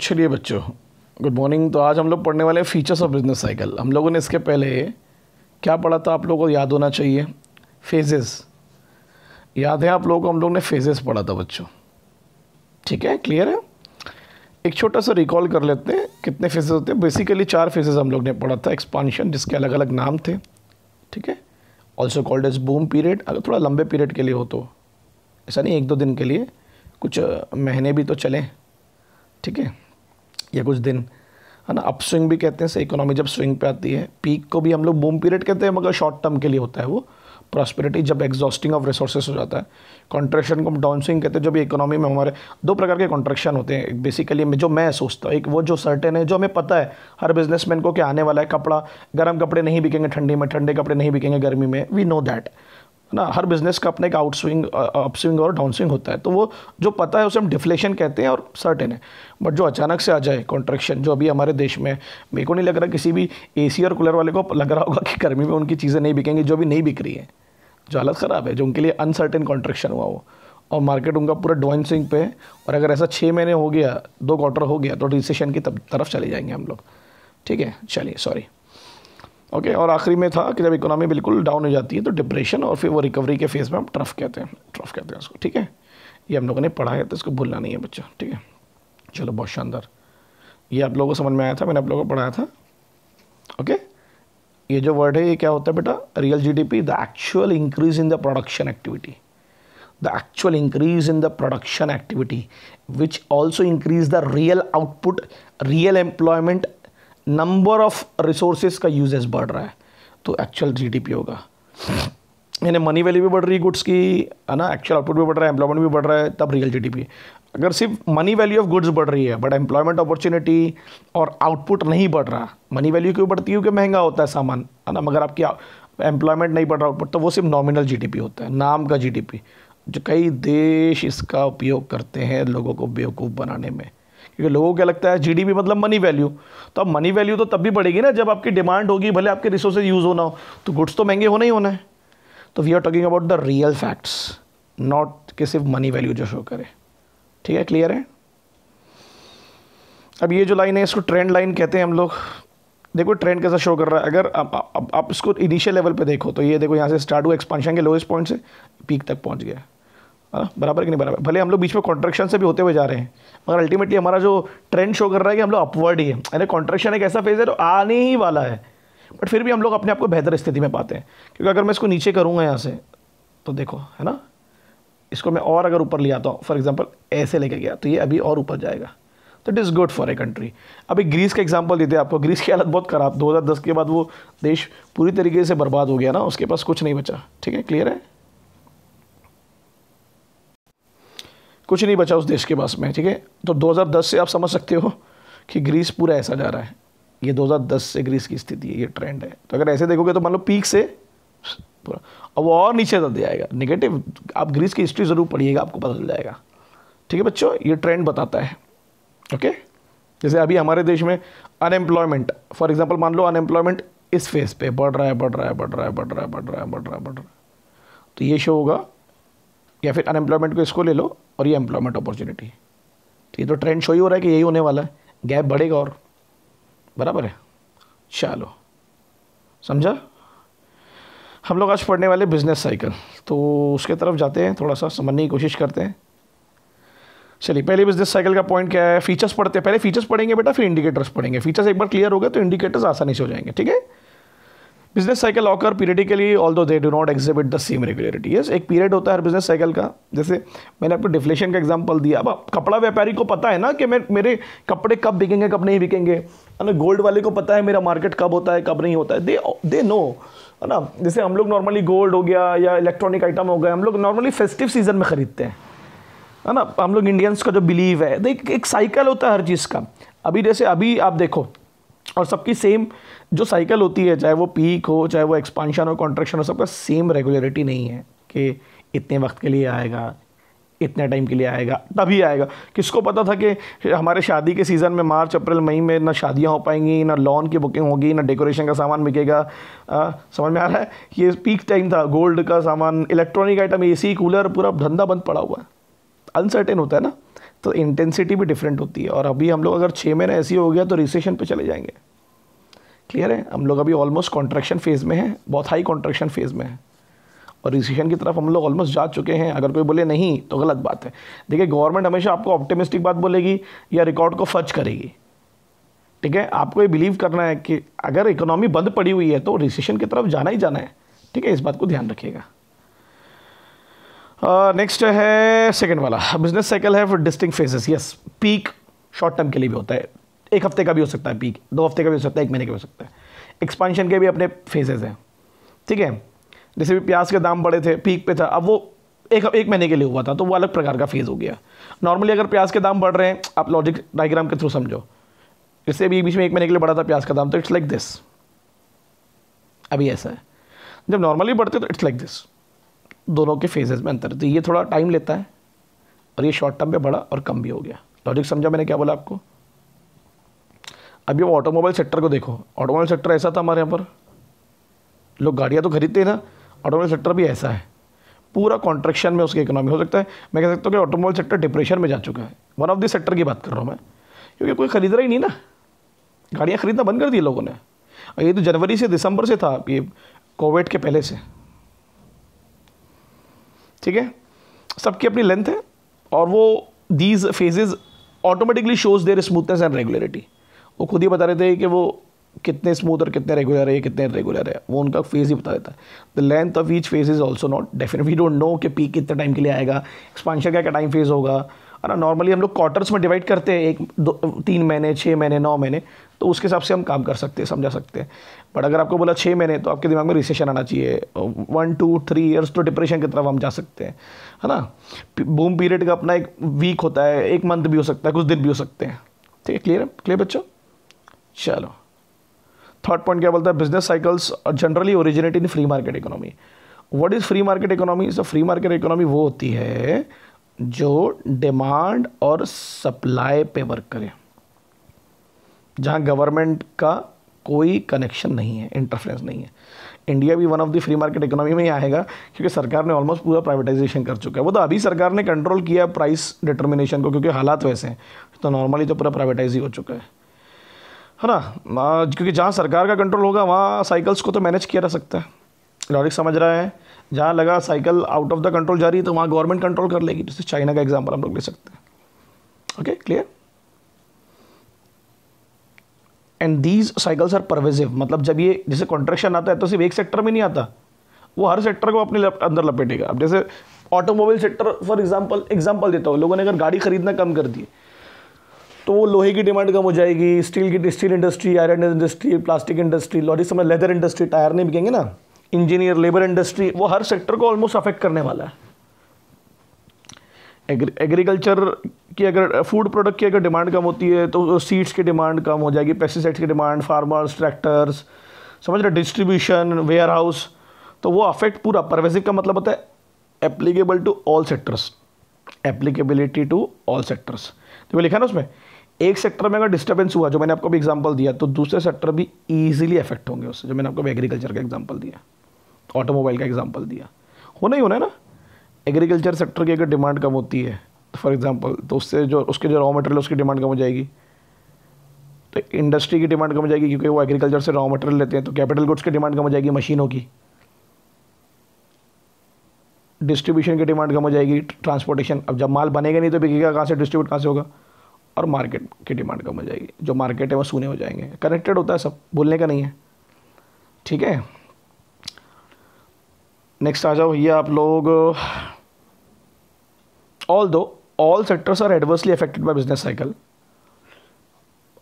चलिए बच्चों good morning तो आज हम लोग पढ़ने वाले फीचर्स ऑफ बिजनेस साइकिल हम लोगों ने इसके पहले क्या पढ़ा था आप लोगों को याद होना चाहिए फेजेस याद है आप लोगों को हम लोग ने फेजेस पढ़ा था बच्चों ठीक है क्लियर है एक छोटा सा रिकॉल कर लेते हैं कितने फेजेस होते हैं बेसिकली चार फेजेस हम लोग ने पढ़ा था एक्सपानशन जिसके अलग अलग नाम थे ठीक है also called as boom period अगर थोड़ा लंबे पीरियड के लिए हो तो ऐसा नहीं एक दो दिन के लिए कुछ महीने भी तो चलें ठीक है या कुछ दिन है ना अप स्विंग भी कहते हैं इकोनॉमी जब स्विंग पे आती है पीक को भी हम लोग बूम पीरियड कहते हैं मगर शॉर्ट टर्म के लिए होता है वो प्रॉस्पेरिटी जब एग्जॉस्टिंग ऑफ रिसोर्सेज हो जाता है कॉन्ट्रेक्शन को हम डाउन स्विंग कहते हैं जब इकोनॉमी में हमारे दो प्रकार के कॉन्ट्रेक्शन होते हैं बेसिकली जो मैं सोचता हूँ एक वो जो सर्टेन है जो हमें पता है हर बिजनेसमैन को कि आने वाला है कपड़ा गर्म कपड़े नहीं बिकेंगे ठंडी में ठंडे कपड़े नहीं बिकेंगे गर्मी में वी नो दैट ना हर बिजनेस का अपने एक आउट स्विंग अप स्विंग और डाउन स्विंग होता है तो वो जो पता है उसे हम डिफ्लेशन कहते हैं और सर्टेन है बट जो अचानक से आ जाए कॉन्ट्रेक्शन जो अभी हमारे देश में मेरे को नहीं लग रहा किसी भी ए और कूलर वाले को लग रहा होगा कि गर्मी में उनकी चीज़ें नहीं बिकेंगी जो भी नहीं बिक रही हैं जो हालत ख़राब है जो उनके लिए अनसर्टेन कॉन्ट्रेक्शन हुआ वो और मार्केट उनका पूरा डॉइन स्विंग पे है और अगर ऐसा छः महीने हो गया दो क्वार्टर हो गया तो रिसेशन की तरफ चले जाएंगे हम लोग ठीक है चलिए सॉरी ओके और आखिरी में था कि जब इकोनॉमी बिल्कुल डाउन हो जाती है तो डिप्रेशन और फिर वो रिकवरी के फेज़ में हम ट्रफ कहते हैं ट्रफ कहते हैं उसको ठीक है ये हम लोगों ने पढ़ा है तो इसको भूलना नहीं है बच्चा ठीक है चलो बहुत शानदार ये आप लोगों को समझ में आया था मैंने आप लोगों को पढ़ाया था ओके ये जो वर्ड है ये क्या होता है बेटा real GDP the actual increase in the production activity the actual increase in the production activity which also increase the real output real employment number of resources का यूजेस बढ़ रहा है तो एक्चुअल जीडीपी होगा यानी मनी वैल्यू भी बढ़ रही है गुड्स की है ना एक्चुअल आउटपुट भी बढ़ रहा है एम्प्लॉयमेंट भी बढ़ रहा है तब रियल जीडीपी अगर सिर्फ मनी वैल्यू ऑफ गुड्स बढ़ रही है बट एम्प्लॉयमेंट अपॉर्चुनिटी और आउटपुट नहीं बढ़ रहा मनी वैल्यू क्यों बढ़ती है क्योंकि महंगा होता है सामान है ना मगर आपकी एम्प्लॉयमेंट नहीं बढ़ रहा आउटपुट तो वो सिर्फ नॉमिनल जीडीपी होता है नाम का जीडीपी जो कई देश इसका उपयोग करते हैं लोगों को बेवकूफ़ बनाने में क्योंकि लोगों को क्या लगता है जीडीपी मतलब मनी वैल्यू तो अब मनी वैल्यू तो तब भी बढ़ेगी ना जब आपकी डिमांड होगी भले आपके रिसोर्सेज यूज़ होना हो तो गुड्स तो महंगे होना ही होना है तो we are talking about the real facts not कि सिर्फ मनी वैल्यू जो शो करे ठीक है क्लियर है अब ये जो लाइन है इसको ट्रेंड लाइन कहते हैं हम लोग देखो ट्रेंड कैसा शो कर रहा है अगर आप, आप, आप इसको इनिशियल लेवल पे देखो तो ये देखो यहाँ से स्टार्ट हुआ एक्सपांशन के लोएस्ट पॉइंट से पीक तक पहुँच गया है ना बराबर कि नहीं बराबर भले हम लोग बीच में कॉन्ट्रेक्शन से भी होते हुए जा रहे हैं मगर अल्टीमेटली हमारा जो ट्रेंड शो कर रहा है कि हम लोग अपवर्ड ही है यानी कॉन्ट्रेक्शन एक ऐसा फेज है जो आने ही वाला है बट फिर भी हम लोग अपने आप को बेहतर स्थिति में पाते हैं क्योंकि अगर मैं इसको नीचे करूँगा यहाँ से तो देखो है ना इसको मैं और अगर ऊपर ले आता हूँ फॉर एग्जाम्पल ऐसे लेके गया तो ये अभी और ऊपर जाएगा तो it is good for a country अभी ग्रीस का एग्जाम्पल देते हैं आपको ग्रीस की हालत बहुत ख़राब दस के बाद वो देश पूरी तरीके से बर्बाद हो गया ना उसके पास कुछ नहीं बचा ठीक है क्लियर है कुछ नहीं बचा उस देश के पास में ठीक है तो 2010 से आप समझ सकते हो कि ग्रीस पूरा ऐसा जा रहा है ये 2010 से ग्रीस की स्थिति है ये ट्रेंड है तो अगर ऐसे देखोगे तो मान लो पीक से पूरा अब वो और नीचे तक जाएगा निगेटिव आप ग्रीस की हिस्ट्री ज़रूर पढ़िएगा आपको पता चल जाएगा ठीक है बच्चों ये ट्रेंड बताता है ओके जैसे अभी हमारे देश में अनएम्प्लॉयमेंट फॉर एग्जाम्पल मान लो अनएम्प्लॉयमेंट इस फेज पे बढ़ रहा है बढ़ रहा है बढ़ रहा है बढ़ रहा है बढ़ रहा है बढ़ रहा है बढ़ रहा है बढ़ रहा है तो ये शो होगा या फिर अनएम्प्लॉयमेंट को इसको ले लो और ये एम्प्लॉयमेंट अपॉर्चुनिटी तो ये तो ट्रेंड शो ही हो रहा है कि यही होने वाला है गैप बढ़ेगा और बराबर है चलो समझा हम लोग आज पढ़ने वाले बिजनेस साइकिल तो उसके तरफ जाते हैं थोड़ा सा समझने की कोशिश करते हैं चलिए पहले बिजनेस साइकिल का पॉइंट क्या है फीचर्स पढ़ते हैं पहले फीचर्स पढ़ेंगे बेटा फिर इंडिकेटर्स पढ़ेंगे फीचर्स एक बार क्लियर हो गए तो इंडिकेटर्स आसानी से हो जाएंगे ठीक है business cycle occur periodically although they do not exhibit the same regularity yes एक पीरियड होता है हर बिजनेस साइकिल का जैसे मैंने आपको डिफ्लेशन का एग्जाम्पल दिया अब कपड़ा व्यापारी को पता है ना कि मैं मेरे कपड़े कब बिकेंगे कब नहीं बिकेंगे है ना गोल्ड वाले को पता है मेरा मार्केट कब होता है कब नहीं होता है दे दे नो है ना जैसे हम लोग नॉर्मली गोल्ड हो गया या इलेक्ट्रॉनिक आइटम हो गया हम लोग नॉर्मली फेस्टिव सीजन में ख़रीदते हैं है ना हम लोग इंडियंस का जो बिलीव है देख एक साइकिल होता है हर चीज़ का अभी जैसे अभी आप देखो और सबकी सेम जो साइकिल होती है चाहे वो पीक हो चाहे वो एक्सपांशन हो कॉन्ट्रेक्शन हो सबका सेम रेगुलरिटी नहीं है कि इतने वक्त के लिए आएगा इतने टाइम के लिए आएगा तभी आएगा किसको पता था कि हमारे शादी के सीज़न में मार्च अप्रैल मई में ना शादियां हो पाएंगी ना लॉन की बुकिंग होगी ना डेकोरेशन का सामान बिकेगा समझ में आ रहा है ये पीक टाइम था गोल्ड का सामान इलेक्ट्रॉनिक आइटम एसी कूलर पूरा धंधा बंद पड़ा हुआ है अनसर्टेन होता है ना तो इंटेंसिटी भी डिफरेंट होती है और अभी हम लोग अगर छः महीने ऐसी हो गया तो रिसेशन पे चले जाएंगे क्लियर है हम लोग अभी ऑलमोस्ट कॉन्ट्रैक्शन फेज़ में हैं बहुत हाई कॉन्ट्रैक्शन फेज़ में है और रिसेशन की तरफ हम लोग ऑलमोस्ट जा चुके हैं अगर कोई बोले नहीं तो गलत बात है देखिए गवर्नमेंट हमेशा आपको ऑप्टिमिस्टिक बात बोलेगी या रिकॉर्ड को फर्ज करेगी ठीक है आपको ये बिलीव करना है कि अगर इकोनॉमी बंद पड़ी हुई है तो रिसेशन की तरफ जाना ही जाना है ठीक है इस बात को ध्यान रखिएगा नेक्स्ट uh, है सेकंड वाला बिजनेस साइकिल है for distinct phases yes peak short term के लिए भी होता है एक हफ्ते का भी हो सकता है पीक दो हफ्ते का भी हो सकता है एक महीने का भी हो सकता है एक्सपांशन के भी अपने फेजेस हैं ठीक है जैसे भी प्याज के दाम बढ़े थे पीक पे था अब वो एक एक महीने के लिए हुआ था तो वो अलग प्रकार का फेज़ हो गया नॉर्मली अगर प्याज के दाम बढ़ रहे हैं आप लॉजिक डायग्राम के थ्रू समझो जैसे अभी बीच में एक महीने के लिए बढ़ा था प्याज का दाम तो इट्स लाइक दिस अभी ऐसा है जब नॉर्मली बढ़ते तो इट्स लाइक दिस दोनों के फेजेस में अंतर तो ये थोड़ा टाइम लेता है और ये शॉर्ट टर्म में बड़ा और कम भी हो गया लॉजिक समझा मैंने क्या बोला आपको अभी वो ऑटोमोबाइल सेक्टर को देखो ऑटोमोबाइल सेक्टर ऐसा था हमारे यहाँ पर लोग गाड़ियाँ तो खरीदते हैं ना ऑटोमोबाइल सेक्टर भी ऐसा है पूरा कॉन्ट्रेक्शन में उसकी इकोनॉमी हो सकता है मैं कह सकता हूँ कि ऑटोमोबाइल सेक्टर डिप्रेशन में जा चुका है वन ऑफ द सेक्टर की बात कर रहा हूँ मैं क्योंकि कोई खरीद रहा ही नहीं ना गाड़ियाँ खरीदना बंद कर दी लोगों ने ये तो जनवरी से दिसंबर से था ये कोविड के पहले से ठीक है सबकी अपनी लेंथ है और वो these phases automatically shows their smoothness and regularity वो खुद ही बता रहे थे कि वो कितने स्मूथ और कितने रेगुलर है कितने रेगुलर है वो उनका फेज ही बता देता है the length of each phase is also not definite we don't know कि पी कितने टाइम के लिए आएगा एक्सपांशन का क्या टाइम फेज होगा है ना नॉर्मली हम लोग क्वार्टर्स में डिवाइड करते हैं एक दो तीन महीने छः महीने नौ महीने तो उसके हिसाब से हम काम कर सकते हैं समझा सकते हैं बट अगर आपको बोला छः महीने तो आपके दिमाग में रिसेशन आना चाहिए वन टू थ्री ईयर्स तो डिप्रेशन की तरफ हम जा सकते हैं है ना बूम पीरियड का अपना एक वीक होता है एक मंथ भी हो सकता है कुछ दिन भी हो सकते हैं ठीक है क्लियर है क्लियर बच्चों चलो थर्ड पॉइंट क्या बोलता है business cycles generally originate in free market economy what is free market economy free market economy वो होती है जो डिमांड और सप्लाई पे वर्क करे जहां गवर्नमेंट का कोई कनेक्शन नहीं है इंटरफेरेंस नहीं है इंडिया भी one of the free market economy में ही आएगा क्योंकि सरकार ने ऑलमोस्ट पूरा प्राइवेटाइजेशन कर चुका है वो तो अभी सरकार ने कंट्रोल किया प्राइस डिटर्मिनेशन को क्योंकि हालात वैसे हैं तो नॉर्मली तो पूरा प्राइवेटाइज ही हो चुका है है ना क्योंकि जहाँ सरकार का कंट्रोल होगा वहाँ साइकिल्स को तो मैनेज किया जा सकता है लॉजिक समझ रहा है जहाँ लगा cycle out of the control जा रही है तो वहाँ गवर्नमेंट कंट्रोल कर लेगी जैसे तो चाइना का एग्जाम्पल हम लोग ले सकते हैं okay clear and these cycles are pervasive मतलब जब ये जैसे कॉन्ट्रेक्शन आता है तो सिर्फ एक सेक्टर में नहीं आता वो हर सेक्टर को अपने अंदर लपेटेगा अब जैसे automobile sector for example example देता हूँ लोगों ने अगर गाड़ी खरीदना कम कर दी तो वो लोहे की डिमांड कम हो जाएगी स्टील की steel industry iron industry plastic industry lorry समय लेदर इंडस्ट्री टायर नहीं बिकेंगे ना इंजीनियर लेबर इंडस्ट्री वो हर सेक्टर को ऑलमोस्ट अफेक्ट करने वाला है एग्रीकल्चर की अगर फूड प्रोडक्ट की अगर डिमांड कम होती है तो सीड्स की डिमांड कम हो जाएगी पेस्टिसाइड्स की डिमांड फार्मर्स ट्रैक्टर्स समझ रहे डिस्ट्रीब्यूशन वेयर हाउस तो वो अफेक्ट पूरा परवेसिव का मतलब होता है applicable to all sectors applicability to all sectors तो लिखा ना उसमें एक सेक्टर में अगर डिस्टर्बेंस हुआ जो मैंने आपको भी एग्जाम्पल दिया तो दूसरे सेक्टर भी ईजिली अफेक्ट होंगे उससे जो मैंने आपको एग्रीकल्चर का एग्जाम्पल दिया ऑटोमोबाइल का एग्जाम्पल दिया होना ही होना है ना एग्रीकल्चर सेक्टर की अगर डिमांड कम होती है फॉर तो एग्जांपल तो उससे जो उसके जो रॉ मटेरियल उसकी डिमांड कम हो जाएगी तो इंडस्ट्री की डिमांड कम हो जाएगी क्योंकि वो एग्रीकल्चर से रॉ मटेरियल लेते हैं तो कैपिटल गुड्स की डिमांड कम हो जाएगी मशीनों की डिस्ट्रीब्यूशन की डिमांड कम हो जाएगी ट्रांसपोर्टेशन अब जब माल बनेगा नहीं तो बिकेगा कहाँ से डिस्ट्रीब्यूट कहाँ से होगा और मार्केट की डिमांड कम हो जाएगी जो मार्केट है वो सूने हो जाएंगे कनेक्टेड होता है सब भूलने का नहीं है ठीक है नेक्स्ट आ जाओ भैया आप लोग although all sectors are adversely affected by business cycle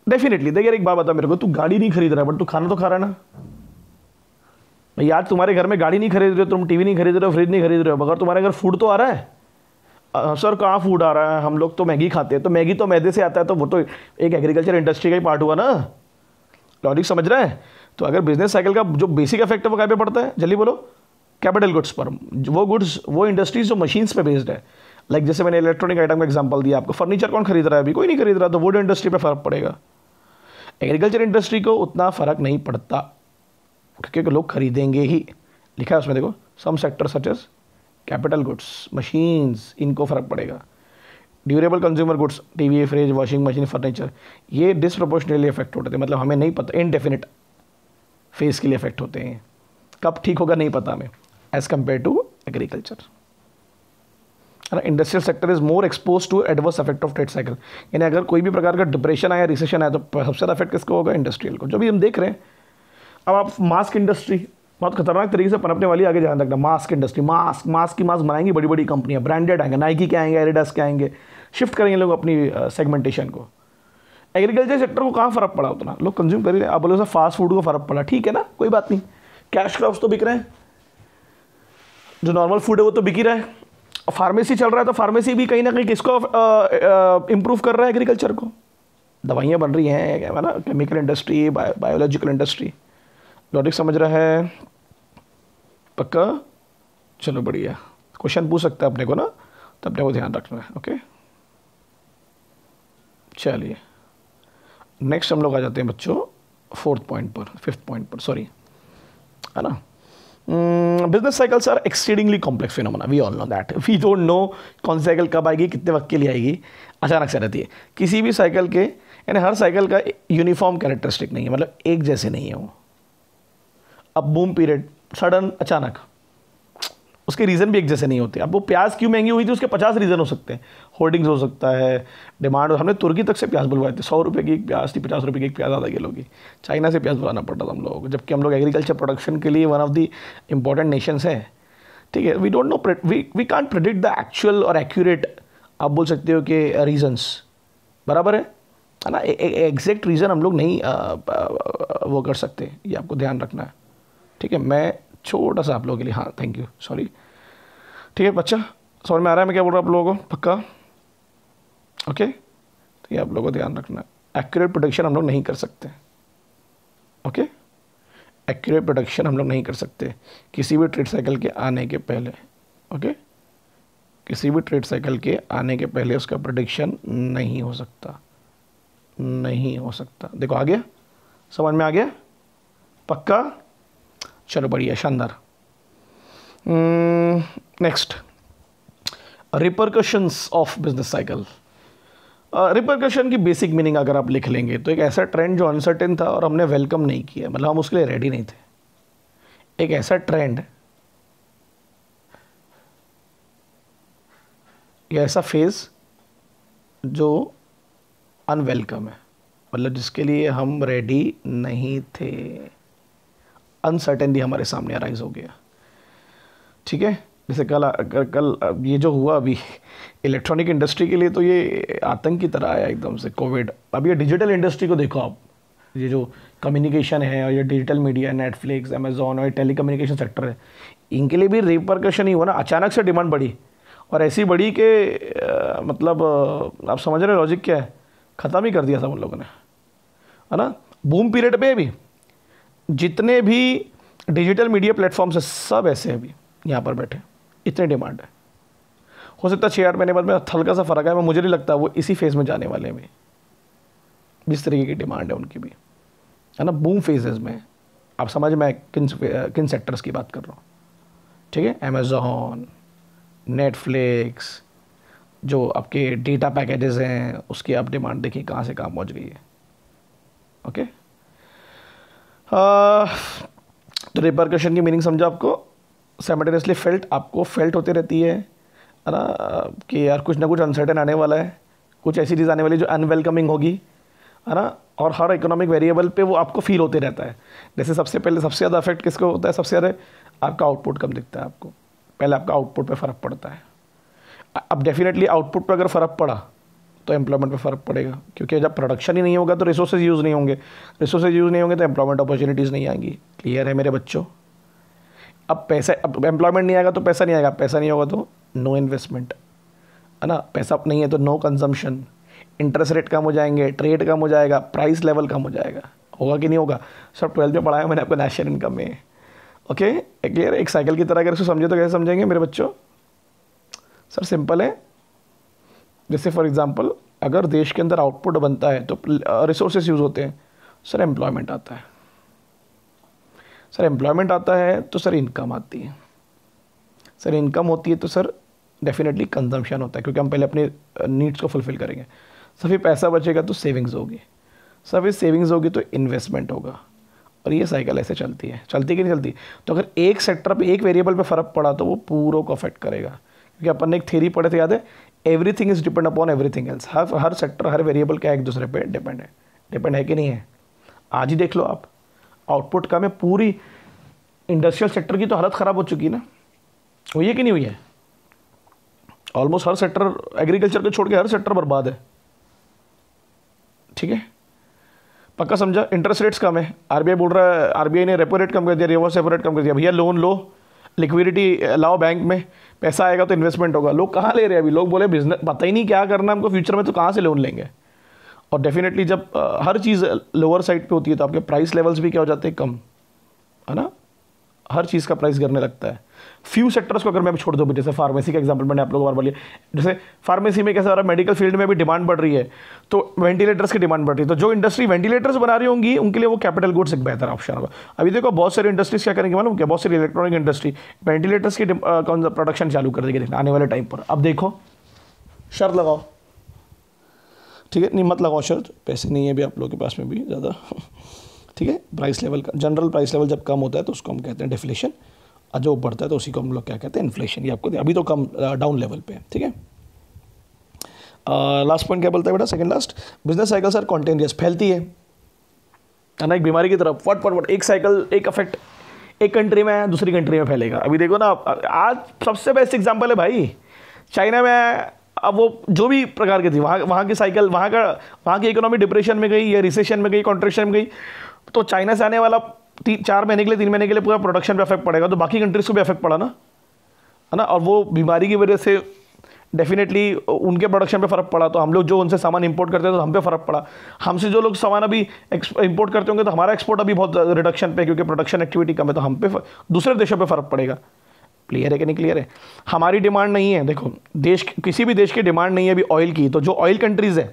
definitely देख यार एक बात बता मेरे को तू गाड़ी नहीं खरीद रहा है बट तू खाना तो खा रहा है ना भाई आज तुम्हारे घर में गाड़ी नहीं खरीद रहे हो तुम टीवी नहीं खरीद रहे हो फ्रिज नहीं खरीद रहे हो मगर तुम्हारे घर फूड तो आ रहा है आ, सर कहाँ फूड आ रहा है हम लोग तो मैगी खाते हैं तो मैगी तो मैदे से आता है तो वो तो एक एग्रीकल्चर इंडस्ट्री का ही पार्ट हुआ ना लॉजिक समझ रहे हैं तो अगर बिजनेस साइकिल का जो बेसिक इफेक्ट है वो कहाँ पे पड़ता है जल्दी बोलो कैपिटल गुड्स पर वो गुड्स वो इंडस्ट्रीज जो मशीन्स पे बेस्ड है लाइक जैसे मैंने इलेक्ट्रॉनिक आइटम का एग्जाम्पल दिया आपको फर्नीचर कौन खरीद रहा है अभी कोई नहीं खरीद रहा तो वुड इंडस्ट्री पर फ़र्क पड़ेगा एग्रीकल्चर इंडस्ट्री को उतना फ़र्क नहीं पड़ता क्योंकि लोग खरीदेंगे ही लिखा है उसमें देखो some sector such as capital goods machines इनको फ़र्क पड़ेगा durable consumer goods T V fridge washing machine furniture ये डिसप्रोपोर्शनली इफेक्ट होते हैं मतलब हमें नहीं पता इनडेफिनिट फेस के लिए इफेक्ट होते हैं कब ठीक होगा नहीं पता हमें एज़ कम्पेयर टू एग्रीकल्चर है ना industrial sector is more expose to adverse effect of trade cycle यानी अगर कोई भी प्रकार का डिप्रेशन आया रिसेशन आया तो सबसे ज़्यादा इफेक्ट किसको होगा इंडस्ट्रियल को जो भी हम देख रहे हैं अब आप मास्क इंडस्ट्री बहुत खतरनाक तरीके से पनपने वाली आगे लगता है मास्क इंडस्ट्री मास्क मास्क की मास्क बनाएंगी बड़ी बड़ी कंपनियां ब्रांडेड आएंगे नाइकी के आएंगे एरिडस के आएंगे शिफ्ट करेंगे लोग अपनी सेगमेंटेशन को एग्रीकल्चर सेक्टर को कहाँ फ़र्क पड़ा उतना लोग कंज्यूम कर रहे हैं अब बोलो सर फास्ट फूड को फ़र्क पड़ा ठीक है ना कोई बात नहीं कैश क्रॉप्स तो बिक रहे हैं जो नॉर्मल फूड है वो तो बिक ही रहा है फार्मेसी चल रहा है तो फार्मेसी भी कहीं ना कहीं किसको इम्प्रूव कर रहा है एग्रीकल्चर को दवाइयाँ बन रही हैं है ना chemical industry biological industry logic समझ रहा है पक्का चलो बढ़िया क्वेश्चन पूछ सकता है अपने को ना तो अपने को ध्यान रखना है ओके चलिए नेक्स्ट हम लोग आ जाते हैं बच्चों फोर्थ पॉइंट पर फिफ्थ पॉइंट पर सॉरी है ना Mm, business cycles are exceedingly complex phenomena. We all know that. We don't know कौन सी साइकिल कब आएगी कितने वक्त के लिए आएगी अचानक से रहती है किसी भी साइकिल के यानी हर साइकिल का यूनिफॉर्म कैरेक्टरिस्टिक नहीं है मतलब एक जैसे नहीं है वो अब बूम पीरियड सडन अचानक उसके रीज़न भी एक जैसे नहीं होते अब वो प्याज क्यों महंगी हुई थी उसके पचास रीज़न हो सकते हैं होर्डिंग्स हो सकता है डिमांड हमने तुर्की तक से प्याज बुलवाए थे सौ रुपये की एक प्याज थी पचास रुपये की एक प्याज आधा किलो की चाइना से प्याज बुलाना पड़ता था हम लोगों को जबकि हम लोग एग्रीकल्चर प्रोडक्शन के लिए one of the important nations हैं ठीक है we don't know we we can't predict the actual और एक्यूरेट आप बोल सकते हो कि रीजन्स uh, बराबर है है ना एग्जैक्ट रीज़न हम लोग नहीं आ, आ, आ, वो कर सकते ये आपको ध्यान रखना है ठीक है मैं छोटा सा आप लोगों के लिए हाँ थैंक यू सॉरी ठीक है बच्चा सॉरी में आ रहा है मैं क्या बोल रहा हूँ आप लोगों को पक्का ओके तो ये आप लोगों को ध्यान रखना एक्यूरेट प्रोडक्शन हम लोग नहीं कर सकते ओके एक्यूरेट प्रोडक्शन हम लोग नहीं कर सकते किसी भी ट्रेड साइकिल के आने के पहले ओके किसी भी ट्रेड साइकिल के आने के पहले उसका प्रोडिक्शन नहीं हो सकता नहीं हो सकता देखो आ गया समझ में आ गया पक्का चलो बढ़िया शानदार next repercussions of business cycle repercussion की बेसिक मीनिंग अगर आप लिख लेंगे तो एक ऐसा ट्रेंड जो अनसर्टेन था और हमने वेलकम नहीं किया मतलब हम उसके लिए रेडी नहीं थे एक ऐसा ट्रेंड या ऐसा फेज़ जो अनवेलकम है मतलब जिसके लिए हम रेडी नहीं थे अनसर्टेनिटी हमारे सामने अराइज हो गया ठीक है जैसे कल अगर कल ये जो हुआ अभी इलेक्ट्रॉनिक इंडस्ट्री के लिए तो ये आतंक की तरह आया एकदम से कोविड अब ये डिजिटल इंडस्ट्री को देखो आप ये जो कम्युनिकेशन है और ये डिजिटल मीडिया नेटफ्लिक्स अमेजोन और टेली कम्युनिकेशन सेक्टर है इनके लिए भी रिपरकशन ही हुआ ना अचानक से डिमांड बढ़ी और ऐसी बढ़ी कि मतलब आप समझ रहे लॉजिक क्या है ख़त्म ही कर दिया सब उन लोगों ने है ना बूम पीरियड पे भी जितने भी डिजिटल मीडिया प्लेटफॉर्म्स हैं सब ऐसे हैं अभी यहाँ पर बैठे इतने डिमांड है हो सकता है छः आठ महीने बाद में हल्का सा फ़र्क है मुझे नहीं लगता वो इसी फेज़ में जाने वाले हैं जिस तरीके की डिमांड है उनकी भी है ना बूम फेजेस में आप समझ मैं किन किन सेक्टर्स की बात कर रहा हूँ ठीक है अमेज़ोन नेटफ्लिक्स जो आपके डेटा पैकेजेस हैं उसकी आप डिमांड देखिए कहाँ से कहाँ पहुँच गई है ओके तो रिपरकशन की मीनिंग समझो आपको सेमटेनियसली फेल्ट आपको फेल्ट होती रहती है है ना कि यार कुछ ना कुछ अनसर्टेन आने वाला है कुछ ऐसी चीज़ आने वाली जो अनवेलकमिंग होगी है ना और हर इकोनॉमिक वेरिएबल पे वो आपको फील होते रहता है जैसे सबसे पहले सबसे ज़्यादा अफेक्ट किसको होता है सबसे ज़्यादा आपका आउटपुट कम दिखता है आपको पहले आपका आउटपुट पे फ़र्क पड़ता है अब डेफिनेटली आउटपुट पर अगर फ़र्क पड़ा तो एम्प्लॉयमेंट पे फ़र्क पड़ेगा क्योंकि जब प्रोडक्शन ही नहीं होगा तो रिसोर्सेज यूज़ नहीं होंगे रिसोर्सेज यूज़ नहीं होंगे तो एम्प्लॉयमेंट अपॉर्चुनिटीज़ नहीं आएंगी क्लियर है मेरे बच्चों अब पैसा अब एम्प्लॉयमेंट नहीं आएगा तो पैसा नहीं आएगा पैसा नहीं होगा तो नो इन्वेस्टमेंट है ना पैसा नहीं है तो नो कंजम्पशन इंटरेस्ट रेट कम हो जाएंगे ट्रेड कम हो जाएगा प्राइस लेवल कम हो जाएगा होगा कि नहीं होगा सब ट्वेल्थ में पढ़ाया मैंने आपको नेशनल इनकम में ओके क्लियर एक साइकिल की तरह अगर इसको समझे तो कैसे समझेंगे मेरे बच्चों सर सिंपल है जैसे फॉर एग्ज़ाम्पल अगर देश के अंदर आउटपुट बनता है तो रिसोर्सेज यूज़ होते हैं सर एम्प्लॉयमेंट आता है सर एम्प्लॉयमेंट आता है तो सर इनकम आती है सर इनकम होती है तो सर डेफिनेटली कंजम्पशन होता है क्योंकि हम पहले अपने नीड्स uh, को फुलफ़िल करेंगे सर फिर पैसा बचेगा तो सेविंग्स होगी सर फिर सेविंग्स होगी तो इन्वेस्टमेंट होगा और ये साइकिल ऐसे चलती है चलती कि नहीं चलती तो अगर एक सेक्टर पर एक वेरिएबल पर फ़र्क पड़ा तो वो पूरों को अफेक्ट करेगा क्योंकि अपन ने एक थेरी पढ़े थे याद है everything is depend upon everything else हर हर सेक्टर हर वेरिएबल क्या एक दूसरे पे डिपेंड है डिपेंड है कि नहीं है आज ही देख लो आप आउटपुट कम है पूरी इंडस्ट्रियल सेक्टर की तो हालत ख़राब हो चुकी है ना हुई है कि नहीं हुई है ऑलमोस्ट हर सेक्टर एग्रीकल्चर को छोड़ के हर सेक्टर बर्बाद है ठीक है पक्का समझा इंटरेस्ट रेट्स कम है आरबीआई बोल रहा है आरबीआई ने रेपो रेट कम कर दिया रिवर्स रेपो रेट कम कर दिया भैया लोन लो लिक्विडिटी लाओ बैंक में पैसा आएगा तो इन्वेस्टमेंट होगा लोग कहाँ ले रहे हैं अभी लोग बोले बिजनेस पता ही नहीं क्या करना हमको फ्यूचर में तो कहाँ से लोन लेंगे और डेफिनेटली जब हर चीज़ लोअर साइड पे होती है तो आपके प्राइस लेवल्स भी क्या हो जाते हैं कम है ना हर चीज़ का प्राइस करने लगता है फ्यू सेक्टर्स को अगर मैं छोड़ दूँ जैसे फार्मेसी का एग्जाम्पल मैंने आप लोग को बार बोलिए जैसे फार्मेसी में कैसे मेडिकल फील्ड में भी डिमांड बढ़ रही है तो वेंटिलेटर्स की डिमांड बढ़ रही है तो जो इंडस्ट्री वेंटिलेटर्स बना रही होंगी उनके लिए वो कैपिटल गुड्स एक बेहतर ऑप्शन होगा अभी देखो बहुत सारी इंडस्ट्रीज क्या करेंगे मालूम क्या बहुत सारी इलेक्ट्रॉनिक इंडस्ट्री वेंटिलेटर्स की कौन सा प्रोडक्शन चालू कर देगी आने वाले टाइम पर अब देखो शर्त लगाओ ठीक है नहीं मत लगाओ शर्त पैसे नहीं है अभी आप लोगों के पास में भी ज़्यादा ठीक है प्राइस लेवल का जनरल प्राइस लेवल जब कम होता है तो उसको हम कहते हैं डिफ्लेशन और जो बढ़ता है तो उसी को हम लोग क्या कहते हैं इन्फ्लेशन ये आपको अभी तो कम डाउन लेवल पे है ठीक है लास्ट पॉइंट क्या बोलता है बेटा second last business cycle sir continuous फैलती है है ना एक बीमारी की तरफ फट फट फट एक साइकिल एक अफेक्ट एक कंट्री में है दूसरी कंट्री में फैलेगा अभी देखो ना आज सबसे बेस्ट एग्जाम्पल है भाई चाइना में अब वो जो भी प्रकार की थी वहाँ वहाँ की साइकिल वहाँ का वहाँ की इकोनॉमी डिप्रेशन में गई या रिसेशन में गई कॉन्ट्रेक्शन में गई तो चाइना से आने वाला तीन चार महीने के लिए तीन महीने के लिए पूरा प्रोडक्शन पे इफेक्ट पड़ेगा तो बाकी कंट्रीज़ को भी इफेक्ट पड़ा ना है ना और वो बीमारी की वजह से डेफिनेटली उनके प्रोडक्शन पे फ़र्क पड़ा तो हम लोग जो उनसे सामान इंपोर्ट करते हैं तो हम पे फ़र्क पड़ा हमसे जो लोग सामान अभी इंपोर्ट करते होंगे तो हमारा एक्सपोर्ट अभी बहुत रिडक्शन पे क्योंकि प्रोडक्शन एक्टिविटी कम है तो हम पे दूसरे देशों पे फ़र्क पड़ेगा क्लियर है कि नहीं क्लियर है हमारी डिमांड नहीं है देखो देश किसी भी देश की डिमांड नहीं है अभी ऑयल की तो जो ऑयल कंट्रीज़ है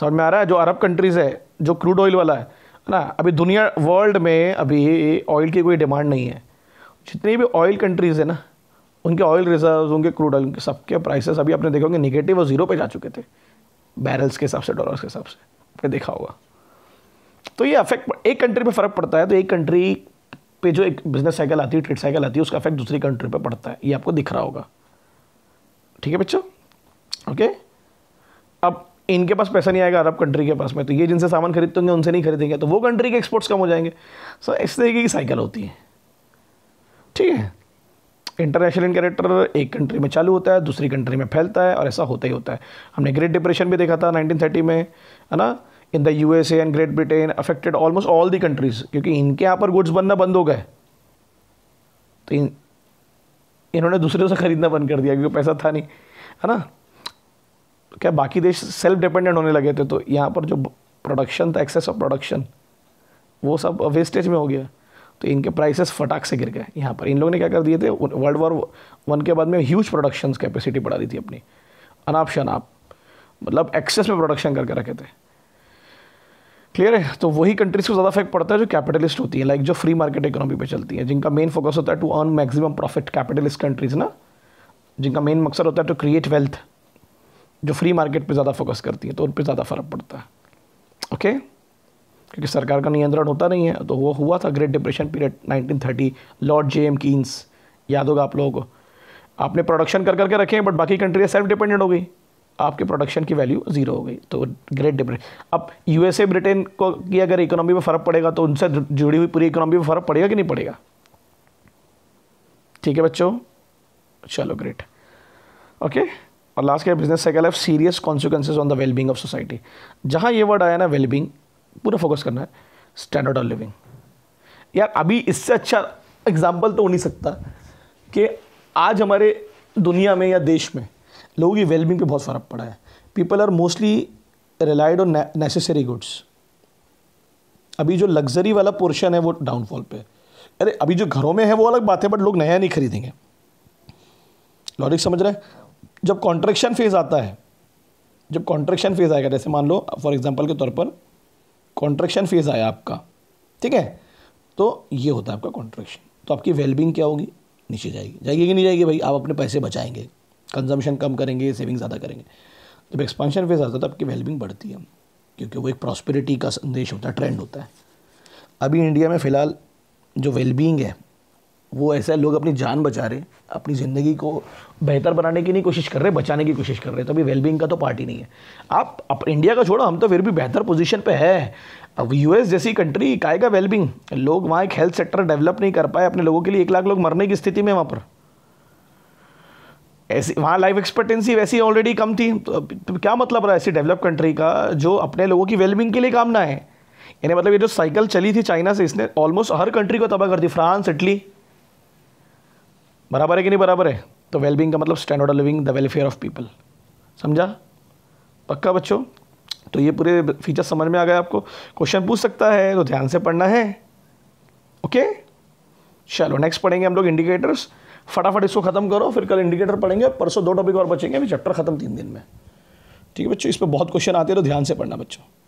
समझ में आ रहा है जो अरब कंट्रीज़ है जो क्रूड ऑयल वाला है है ना अभी दुनिया वर्ल्ड में अभी ऑयल की कोई डिमांड नहीं है जितनी भी ऑयल कंट्रीज़ है ना उनके ऑयल रिजर्व उनके क्रूड ऑयल सबके प्राइसेस अभी आपने देखा होंगे निगेटिव और ज़ीरो पे जा चुके थे बैरल्स के हिसाब से डॉलर्स के हिसाब से आपने देखा होगा तो ये अफेक्ट एक कंट्री पे फ़र्क पड़ता है तो एक कंट्री पे जो एक बिजनेस साइकिल आती है ट्रेड साइकिल आती है उसका अफेक्ट दूसरी कंट्री पे पड़ता है ये आपको दिख रहा होगा ठीक है बच्चों ओके अब इनके पास पैसा नहीं आएगा अरब कंट्री के पास में तो ये जिनसे सामान खरीदते होंगे उनसे नहीं खरीदेंगे तो वो कंट्री के एक्सपोर्ट्स कम हो जाएंगे सो इस तरीके की साइकिल होती है ठीक है इंटरनेशनल इन कैरेक्टर एक कंट्री में चालू होता है दूसरी कंट्री में फैलता है और ऐसा होता ही होता है हमने ग्रेट डिप्रेशन भी देखा था नाइनटीन में है ना in the U S and Great Britain affected almost all the countries क्योंकि इनके यहाँ पर गुड्स बनना बंद हो गए तो इन, इन्होंने दूसरे से ख़रीदना बंद कर दिया क्योंकि पैसा था नहीं है ना क्या बाकी देश सेल्फ डिपेंडेंट होने लगे थे तो यहाँ पर जो प्रोडक्शन था एक्सेस ऑफ प्रोडक्शन वो सब वेस्टेज में हो गया तो इनके प्राइसेस फटाक से गिर गए यहाँ पर इन लोगों ने क्या कर दिए थे वर्ल्ड वॉर वन के बाद में ह्यूज प्रोडक्शन कैपेसिटी बढ़ा दी थी अपनी अनाप शनाप मतलब एक्सेस में प्रोडक्शन करके रखे थे क्लियर है तो वही कंट्रीज़ को ज़्यादा इफेक्ट पड़ता है जो कैपिटलिस्ट होती है लाइक like जो फ्री मार्केट इकोनॉमी पे चलती है जिनका मेन फोकस होता है to earn maximum profit capitalist countries ना जिनका मेन मकसद होता है टू क्रिएट वेल्थ जो फ्री मार्केट पे ज़्यादा फोकस करती हैं तो उन पर ज़्यादा फ़र्क पड़ता है ओके क्योंकि सरकार का नियंत्रण होता नहीं है तो वो हुआ था Great Depression period 1930 Lord J M Keynes याद होगा आप लोगों को आपने प्रोडक्शन कर करके रखे हैं बट बाकी कंट्रियाँ सेल्फ डिपेंडेंट हो गई आपके प्रोडक्शन की वैल्यू जीरो हो गई तो ग्रेट डिप्रेशन अब यूएसए ब्रिटेन को की अगर इकोनॉमी में फ़र्क पड़ेगा तो उनसे जुड़ी हुई पूरी इकोनॉमी में फ़र्क पड़ेगा कि नहीं पड़ेगा ठीक है बच्चों चलो ग्रेट ओके और लास्ट का business cycle have serious consequences on the wellbeing of society जहाँ ये वर्ड आया ना वेलबींग पूरा फोकस करना है स्टैंडर्ड ऑफ लिविंग यार अभी इससे अच्छा एग्जाम्पल तो हो नहीं सकता कि आज हमारे दुनिया में या देश में लोगों की वेलबींग पे बहुत फ़र्क पड़ा है people are mostly relied on necessary goods अभी जो लग्जरी वाला पोर्शन है वो डाउनफॉल पे अरे अभी जो घरों में है वो अलग बात है बट लोग नया नहीं खरीदेंगे लॉजिक समझ रहे हैं जब कॉन्ट्रेक्शन फेज़ आता है जब कॉन्ट्रेक्शन फेज़ आएगा जैसे मान लो फॉर एग्ज़ाम्पल के तौर पर कॉन्ट्रेक्शन फेज़ आया आपका ठीक है तो ये होता है आपका कॉन्ट्रेक्शन तो आपकी वेलबींग क्या होगी नीचे जाएगी जाएगी कि नहीं जाएगी भाई आप अपने पैसे बचाएंगे कंजम्पशन कम करेंगे सेविंग ज़्यादा करेंगे जब एक्सपांशन फेज आता है तो आपकी वेलबिंग बढ़ती है क्योंकि वो एक प्रॉस्पेरिटी का संदेश होता है ट्रेंड होता है अभी इंडिया में फ़िलहाल जो वेलबींग है वो ऐसे लोग अपनी जान बचा रहे अपनी ज़िंदगी को बेहतर बनाने की नहीं कोशिश कर रहे बचाने की कोशिश कर रहे तो अभी वेलबींग का तो पार्ट ही नहीं है आप, अप, इंडिया का छोड़ो हम तो फिर भी बेहतर पोजीशन पे है अब यूएस जैसी कंट्री काय का वेलबींग लोग वहाँ एक हेल्थ सेक्टर डेवलप नहीं कर पाए अपने लोगों के लिए एक लाख लोग मरने की स्थिति में वहाँ पर ऐसी वहाँ लाइफ एक्सपेक्टेंसी वैसी ऑलरेडी कम थी तो, तो क्या मतलब रहा ऐसी डेवलप कंट्री का जो अपने लोगों की वेलबींग के लिए काम ना है यानी मतलब ये जो साइकिल चली थी चाइना से इसने ऑलमोस्ट हर कंट्री को तबाह कर दी फ्रांस इटली बराबर है कि नहीं बराबर है तो वेलबींग का मतलब standard of living the welfare of people समझा पक्का बच्चों तो ये पूरे फीचर समझ में आ गए आपको क्वेश्चन पूछ सकता है तो ध्यान से पढ़ना है ओके चलो नेक्स्ट पढ़ेंगे हम लोग इंडिकेटर्स फटाफट इसको ख़त्म करो फिर कल इंडिकेटर पढ़ेंगे परसों दो टॉपिक और बचेंगे अभी चैप्टर ख़त्म तीन दिन में ठीक है बच्चों इस पर बहुत क्वेश्चन आते हैं तो ध्यान से पढ़ना बच्चों